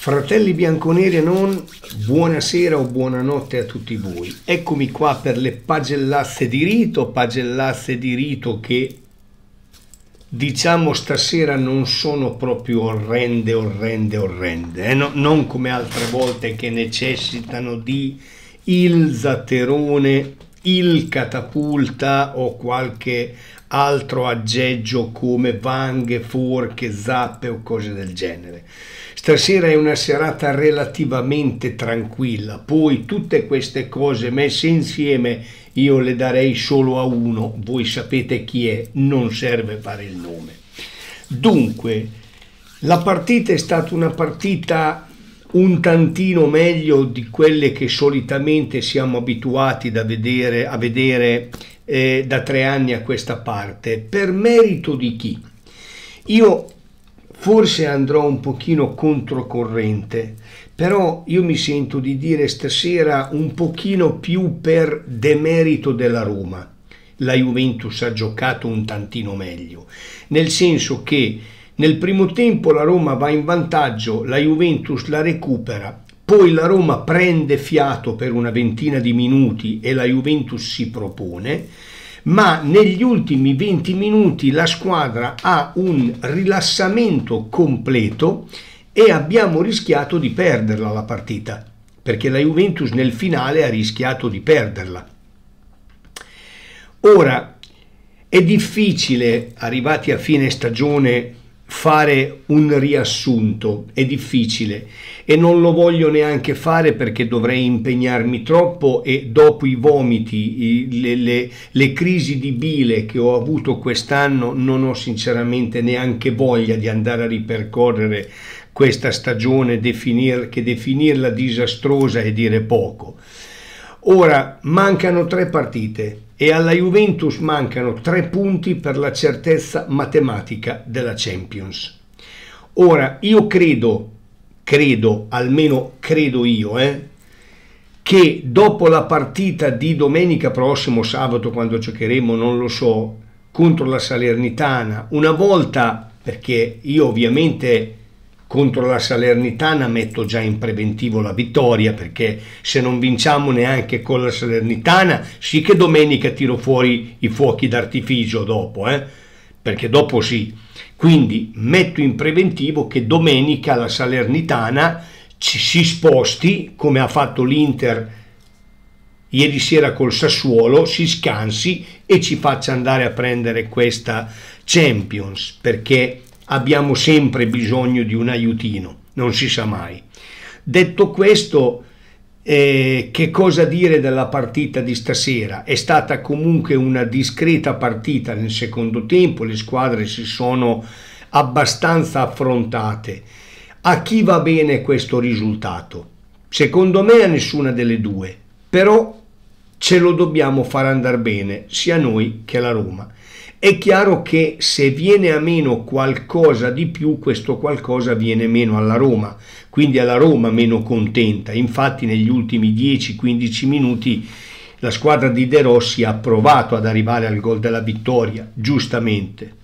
Fratelli bianconeri e non, buonasera o buonanotte a tutti voi. Eccomi qua per le pagellasse di rito, pagellasse di rito che diciamo stasera non sono proprio orrende, orrende, orrende, eh? no, non come altre volte che necessitano di il zaterone, il catapulta o qualche altro aggeggio come vanghe, forche, zappe o cose del genere. Stasera è una serata relativamente tranquilla, poi tutte queste cose messe insieme io le darei solo a uno, voi sapete chi è, non serve fare il nome. Dunque, la partita è stata una partita un tantino meglio di quelle che solitamente siamo abituati vedere, a vedere eh, da tre anni a questa parte. Per merito di chi? Io Forse andrò un pochino controcorrente, però io mi sento di dire stasera un pochino più per demerito della Roma. La Juventus ha giocato un tantino meglio, nel senso che nel primo tempo la Roma va in vantaggio, la Juventus la recupera, poi la Roma prende fiato per una ventina di minuti e la Juventus si propone ma negli ultimi 20 minuti la squadra ha un rilassamento completo e abbiamo rischiato di perderla la partita, perché la Juventus nel finale ha rischiato di perderla. Ora, è difficile, arrivati a fine stagione, fare un riassunto, è difficile e non lo voglio neanche fare perché dovrei impegnarmi troppo e dopo i vomiti, i, le, le, le crisi di bile che ho avuto quest'anno non ho sinceramente neanche voglia di andare a ripercorrere questa stagione definir, che definirla disastrosa è dire poco. Ora mancano tre partite, e alla Juventus mancano tre punti per la certezza matematica della Champions. Ora, io credo, credo, almeno credo io, eh, che dopo la partita di domenica prossimo, sabato, quando giocheremo, non lo so, contro la Salernitana, una volta, perché io ovviamente contro la Salernitana metto già in preventivo la vittoria perché se non vinciamo neanche con la Salernitana sì che domenica tiro fuori i fuochi d'artificio dopo eh? perché dopo sì quindi metto in preventivo che domenica la Salernitana ci si sposti come ha fatto l'Inter ieri sera col Sassuolo si scansi e ci faccia andare a prendere questa Champions perché abbiamo sempre bisogno di un aiutino, non si sa mai. Detto questo, eh, che cosa dire della partita di stasera? È stata comunque una discreta partita nel secondo tempo, le squadre si sono abbastanza affrontate. A chi va bene questo risultato? Secondo me a nessuna delle due, però ce lo dobbiamo far andare bene sia noi che la Roma è chiaro che se viene a meno qualcosa di più, questo qualcosa viene meno alla Roma, quindi alla Roma meno contenta. Infatti negli ultimi 10-15 minuti la squadra di De Rossi ha provato ad arrivare al gol della vittoria, giustamente.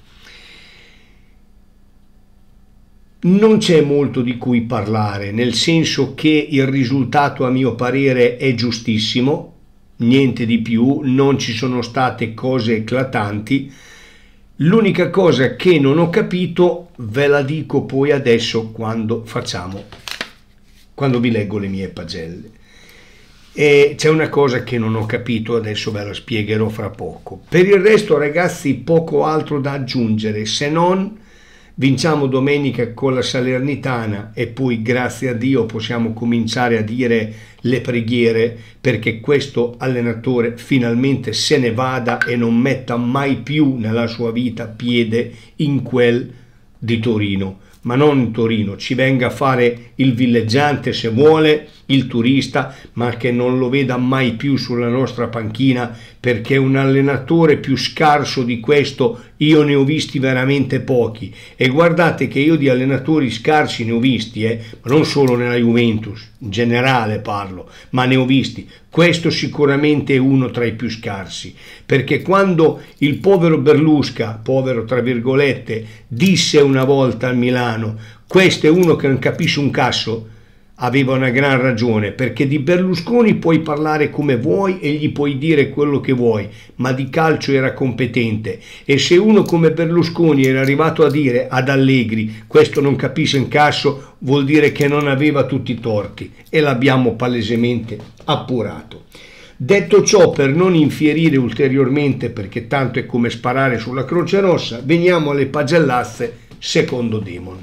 Non c'è molto di cui parlare, nel senso che il risultato a mio parere è giustissimo, niente di più, non ci sono state cose eclatanti. L'unica cosa che non ho capito ve la dico poi adesso quando facciamo, quando vi leggo le mie pagelle. E c'è una cosa che non ho capito, adesso ve la spiegherò fra poco. Per il resto ragazzi poco altro da aggiungere se non Vinciamo domenica con la Salernitana e poi grazie a Dio possiamo cominciare a dire le preghiere perché questo allenatore finalmente se ne vada e non metta mai più nella sua vita piede in quel di Torino ma non in Torino, ci venga a fare il villeggiante se vuole, il turista, ma che non lo veda mai più sulla nostra panchina perché un allenatore più scarso di questo io ne ho visti veramente pochi e guardate che io di allenatori scarsi ne ho visti, eh, non solo nella Juventus, in generale parlo, ma ne ho visti. Questo sicuramente è uno tra i più scarsi, perché quando il povero Berlusca, povero tra virgolette, disse una volta a Milano Napolitano, questo è uno che non capisce un cazzo, aveva una gran ragione, perché di Berlusconi puoi parlare come vuoi e gli puoi dire quello che vuoi, ma di calcio era competente e se uno come Berlusconi era arrivato a dire ad Allegri questo non capisce un cazzo, vuol dire che non aveva tutti i torti e l'abbiamo palesemente appurato. Detto ciò, per non infierire ulteriormente, perché tanto è come sparare sulla Croce Rossa, veniamo alle pagellazze secondo Demon.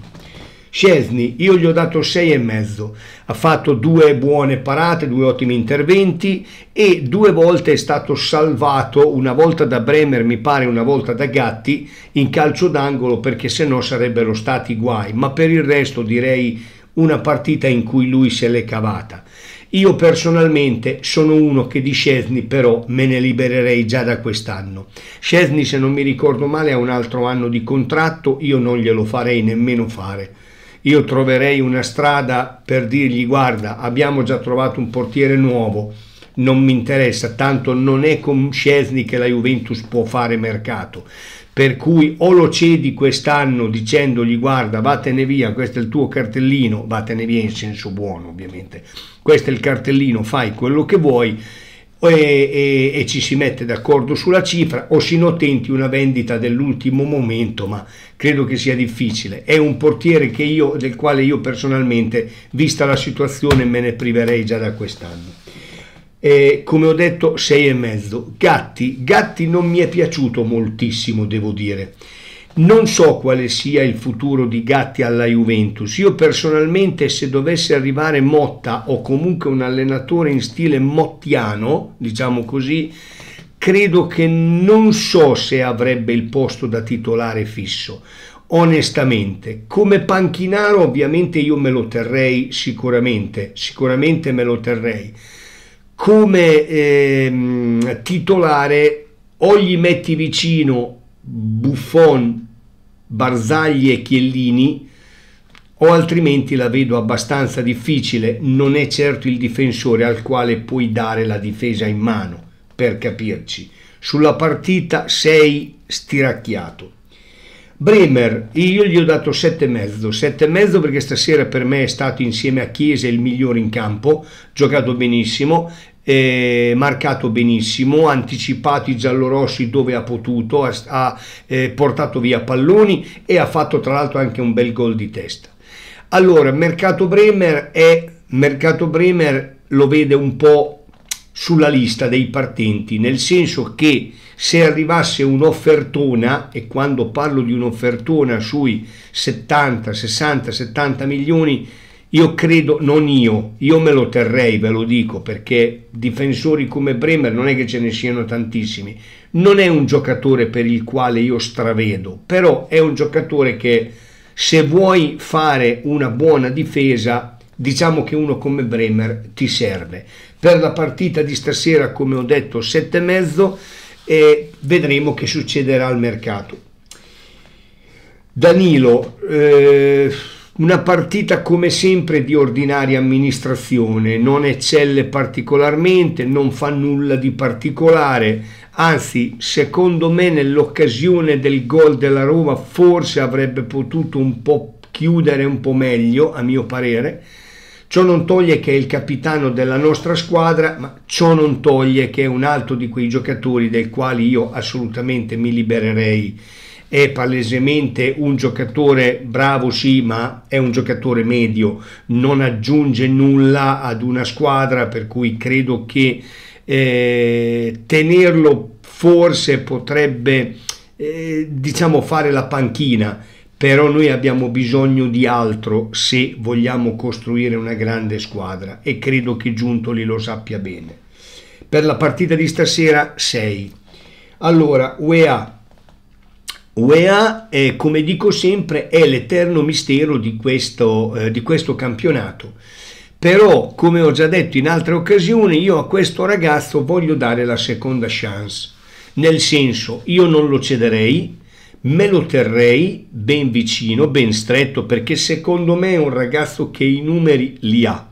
Scesni, io gli ho dato 6,5, ha fatto due buone parate, due ottimi interventi e due volte è stato salvato, una volta da Bremer mi pare, una volta da Gatti, in calcio d'angolo perché se no sarebbero stati guai, ma per il resto direi una partita in cui lui se l'è cavata. Io personalmente sono uno che di Scesni però me ne libererei già da quest'anno. Scesni se non mi ricordo male ha un altro anno di contratto, io non glielo farei nemmeno fare. Io troverei una strada per dirgli guarda abbiamo già trovato un portiere nuovo non mi interessa, tanto non è con Scesni che la Juventus può fare mercato. Per cui o lo cedi quest'anno dicendogli guarda vattene via, questo è il tuo cartellino, vattene via in senso buono ovviamente, questo è il cartellino, fai quello che vuoi e, e, e ci si mette d'accordo sulla cifra o si notenti una vendita dell'ultimo momento ma credo che sia difficile. È un portiere io, del quale io personalmente, vista la situazione, me ne priverei già da quest'anno eh, come ho detto e mezzo. Gatti, Gatti non mi è piaciuto moltissimo devo dire. Non so quale sia il futuro di Gatti alla Juventus. Io personalmente, se dovesse arrivare Motta o comunque un allenatore in stile mottiano, diciamo così, credo che non so se avrebbe il posto da titolare fisso. Onestamente, come panchinaro ovviamente io me lo terrei sicuramente, sicuramente me lo terrei come ehm, titolare o gli metti vicino Buffon, Barzagli e Chiellini o altrimenti la vedo abbastanza difficile, non è certo il difensore al quale puoi dare la difesa in mano, per capirci. Sulla partita sei stiracchiato. Bremer, io gli ho dato 7,5, 7,5 perché stasera per me è stato insieme a Chiesa il migliore in campo, giocato benissimo eh, marcato benissimo, ha anticipato i giallorossi dove ha potuto, ha, ha eh, portato via palloni e ha fatto tra l'altro anche un bel gol di testa. Allora, Mercato Bremer, è, Mercato Bremer lo vede un po' sulla lista dei partenti, nel senso che se arrivasse un'offertona, e quando parlo di un'offertona sui 70, 60, 70 milioni, io credo, non io, io me lo terrei, ve lo dico, perché difensori come Bremer non è che ce ne siano tantissimi. Non è un giocatore per il quale io stravedo, però è un giocatore che se vuoi fare una buona difesa, diciamo che uno come Bremer ti serve. Per la partita di stasera, come ho detto, 7,5 e mezzo, vedremo che succederà al mercato. Danilo, eh una partita come sempre di ordinaria amministrazione, non eccelle particolarmente, non fa nulla di particolare, anzi secondo me nell'occasione del gol della Roma forse avrebbe potuto un po' chiudere un po' meglio a mio parere, Ciò non toglie che è il capitano della nostra squadra, ma ciò non toglie che è un altro di quei giocatori dei quali io assolutamente mi libererei è palesemente un giocatore bravo sì, ma è un giocatore medio, non aggiunge nulla ad una squadra, per cui credo che eh, tenerlo forse potrebbe eh, diciamo fare la panchina però noi abbiamo bisogno di altro se vogliamo costruire una grande squadra e credo che Giuntoli lo sappia bene. Per la partita di stasera 6. Allora, UEA UEA, è, eh, come dico sempre, è l'eterno mistero di questo, eh, di questo campionato. Però, come ho già detto in altre occasioni, io a questo ragazzo voglio dare la seconda chance. Nel senso, io non lo cederei, me lo terrei ben vicino, ben stretto, perché secondo me è un ragazzo che i numeri li ha.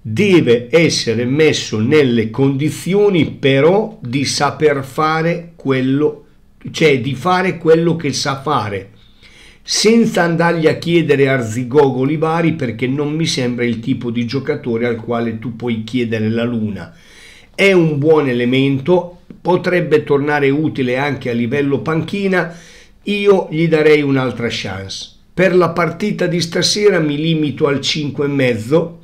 Deve essere messo nelle condizioni però di saper fare quello che cioè di fare quello che sa fare, senza andargli a chiedere arzigogoli vari perché non mi sembra il tipo di giocatore al quale tu puoi chiedere la luna. È un buon elemento, potrebbe tornare utile anche a livello panchina, io gli darei un'altra chance. Per la partita di stasera mi limito al 5 e mezzo,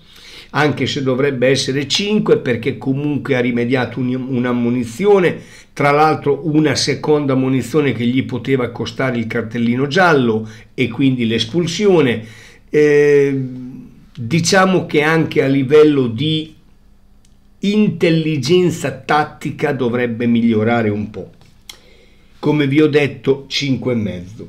anche se dovrebbe essere 5 perché comunque ha rimediato un'ammonizione, tra l'altro una seconda munizione che gli poteva costare il cartellino giallo e quindi l'espulsione. Eh, diciamo che anche a livello di intelligenza tattica dovrebbe migliorare un po'. Come vi ho detto, 5,5.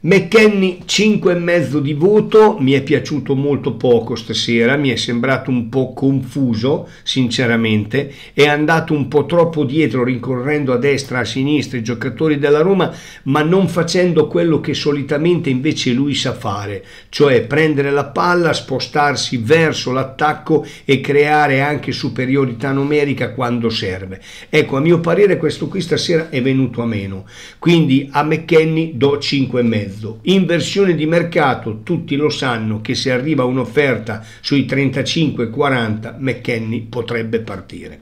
McKenny 5,5 di voto, mi è piaciuto molto poco stasera, mi è sembrato un po' confuso sinceramente, è andato un po' troppo dietro rincorrendo a destra, a sinistra i giocatori della Roma, ma non facendo quello che solitamente invece lui sa fare, cioè prendere la palla, spostarsi verso l'attacco e creare anche superiorità numerica quando serve. Ecco, a mio parere questo qui stasera è venuto a meno, quindi a McKenny do 5,5 mezzo. In versione di mercato tutti lo sanno che se arriva un'offerta sui 35-40 McKenny potrebbe partire.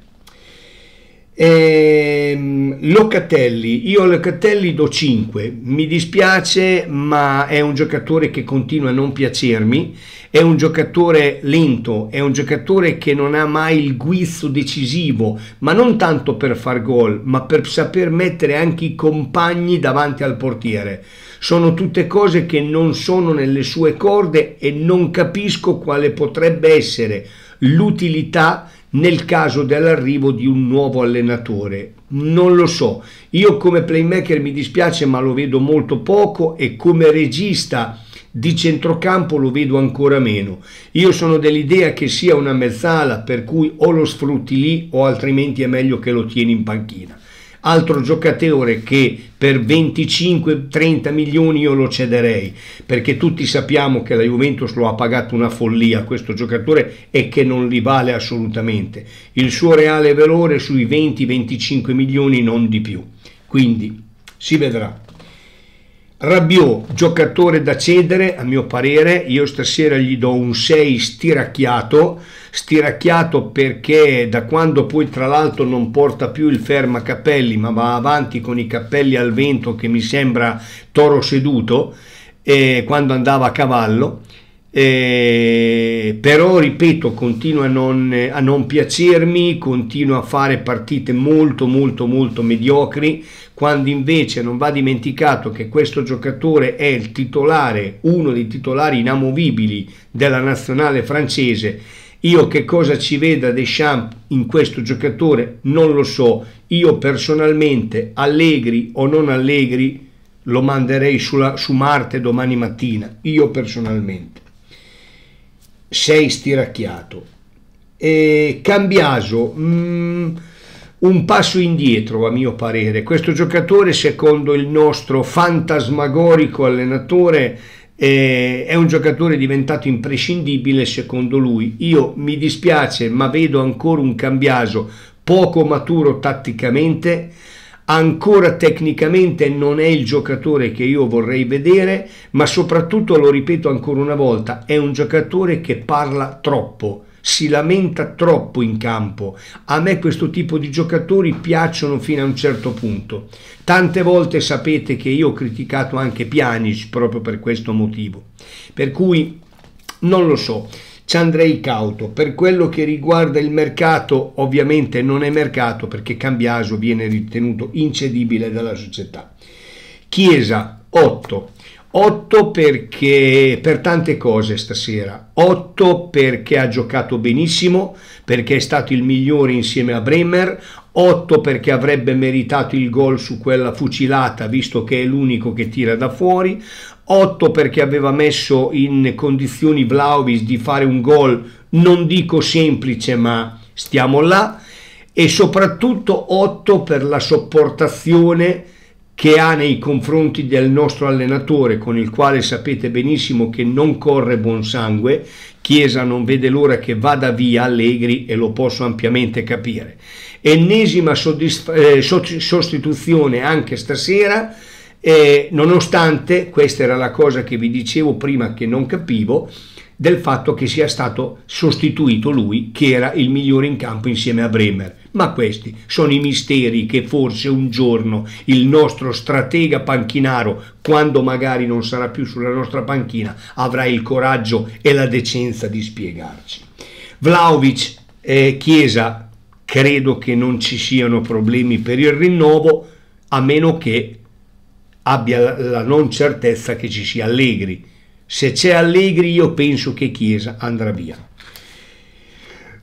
Ehm, Locatelli, io a Locatelli do 5, mi dispiace ma è un giocatore che continua a non piacermi, è un giocatore lento, è un giocatore che non ha mai il guizzo decisivo, ma non tanto per far gol, ma per saper mettere anche i compagni davanti al portiere. Sono tutte cose che non sono nelle sue corde e non capisco quale potrebbe essere l'utilità nel caso dell'arrivo di un nuovo allenatore. Non lo so, io come playmaker mi dispiace ma lo vedo molto poco e come regista di centrocampo lo vedo ancora meno. Io sono dell'idea che sia una mezzala per cui o lo sfrutti lì o altrimenti è meglio che lo tieni in panchina altro giocatore che per 25-30 milioni io lo cederei, perché tutti sappiamo che la Juventus lo ha pagato una follia questo giocatore e che non li vale assolutamente. Il suo reale valore sui 20-25 milioni non di più. Quindi si vedrà. Rabiot, giocatore da cedere, a mio parere, io stasera gli do un 6 stiracchiato, stiracchiato perché da quando poi tra l'altro non porta più il ferma capelli, ma va avanti con i capelli al vento che mi sembra toro seduto, eh, quando andava a cavallo, eh, però ripeto continua a non, a non piacermi continua a fare partite molto molto molto mediocri quando invece non va dimenticato che questo giocatore è il titolare uno dei titolari inamovibili della nazionale francese io che cosa ci veda Deschamps in questo giocatore non lo so io personalmente allegri o non allegri lo manderei sulla, su Marte domani mattina io personalmente sei stiracchiato. E Cambiaso, mh, mm, un passo indietro a mio parere. Questo giocatore, secondo il nostro fantasmagorico allenatore, eh, è un giocatore diventato imprescindibile secondo lui. Io mi dispiace, ma vedo ancora un Cambiaso poco maturo tatticamente ancora tecnicamente non è il giocatore che io vorrei vedere, ma soprattutto, lo ripeto ancora una volta, è un giocatore che parla troppo si lamenta troppo in campo. A me questo tipo di giocatori piacciono fino a un certo punto. Tante volte sapete che io ho criticato anche Pjanic proprio per questo motivo. Per cui non lo so ci andrei cauto. Per quello che riguarda il mercato, ovviamente non è mercato perché Cambiaso viene ritenuto incedibile dalla società. Chiesa 8. 8 perché per tante cose stasera, 8 perché ha giocato benissimo, perché è stato il migliore insieme a Bremer, 8 perché avrebbe meritato il gol su quella fucilata visto che è l'unico che tira da fuori, 8 perché aveva messo in condizioni Vlaovic di fare un gol, non dico semplice, ma stiamo là, e soprattutto 8 per la sopportazione che ha nei confronti del nostro allenatore, con il quale sapete benissimo che non corre buon sangue, Chiesa non vede l'ora che vada via Allegri e lo posso ampiamente capire. Ennesima eh, sostituzione anche stasera, eh, nonostante questa era la cosa che vi dicevo prima che non capivo del fatto che sia stato sostituito lui che era il migliore in campo insieme a Bremer ma questi sono i misteri che forse un giorno il nostro stratega panchinaro quando magari non sarà più sulla nostra panchina avrà il coraggio e la decenza di spiegarci Vlaovic eh, Chiesa credo che non ci siano problemi per il rinnovo a meno che abbia la non certezza che ci sia Allegri. Se c'è Allegri io penso che Chiesa andrà via.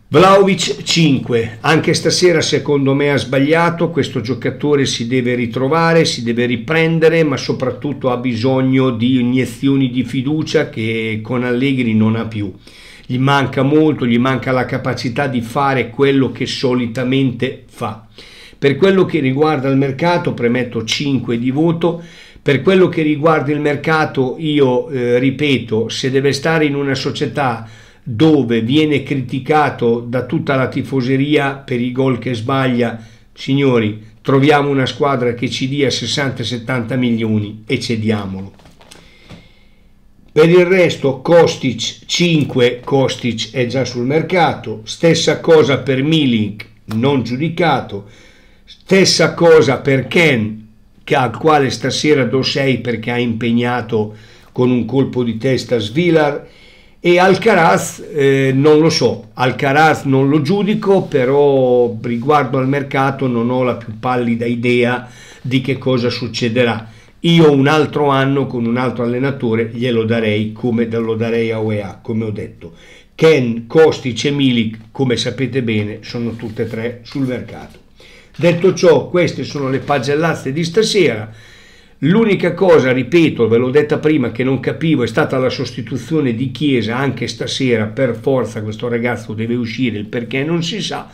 Vlaovic 5, anche stasera secondo me ha sbagliato, questo giocatore si deve ritrovare, si deve riprendere, ma soprattutto ha bisogno di iniezioni di fiducia che con Allegri non ha più. Gli manca molto, gli manca la capacità di fare quello che solitamente fa. Per quello che riguarda il mercato premetto 5 di voto, per quello che riguarda il mercato io eh, ripeto, se deve stare in una società dove viene criticato da tutta la tifoseria per i gol che sbaglia, signori, troviamo una squadra che ci dia 60-70 milioni e cediamolo. Per il resto Kostic 5, Kostic è già sul mercato, stessa cosa per Milink, non giudicato, Stessa cosa per Ken, che, al quale stasera do 6 perché ha impegnato con un colpo di testa Svilar e Alcaraz eh, non lo so, Alcaraz non lo giudico, però riguardo al mercato non ho la più pallida idea di che cosa succederà. Io un altro anno con un altro allenatore glielo darei come lo darei a OEA, come ho detto. Ken, Kostic e Milik, come sapete bene, sono tutte e tre sul mercato. Detto ciò, queste sono le pagellazze di stasera. L'unica cosa, ripeto, ve l'ho detta prima, che non capivo è stata la sostituzione di Chiesa anche stasera, per forza questo ragazzo deve uscire, il perché non si sa.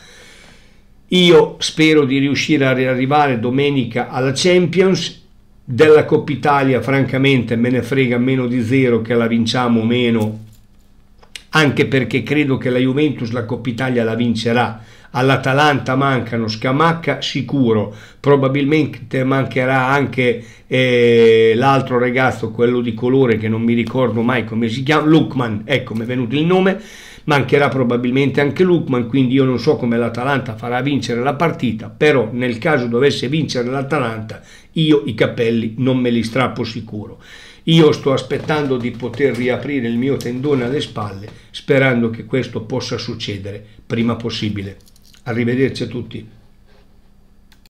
Io spero di riuscire a arrivare domenica alla Champions della Coppa Italia, francamente me ne frega meno di zero che la vinciamo o meno, anche perché credo che la Juventus la Coppa Italia la vincerà. All'Atalanta mancano Scamacca sicuro, probabilmente mancherà anche eh, l'altro ragazzo, quello di colore che non mi ricordo mai come si chiama, Lukman, ecco mi è venuto il nome, mancherà probabilmente anche Lukman, quindi io non so come l'Atalanta farà vincere la partita, però nel caso dovesse vincere l'Atalanta io i capelli non me li strappo sicuro. Io sto aspettando di poter riaprire il mio tendone alle spalle, sperando che questo possa succedere prima possibile. Arrivederci a tutti.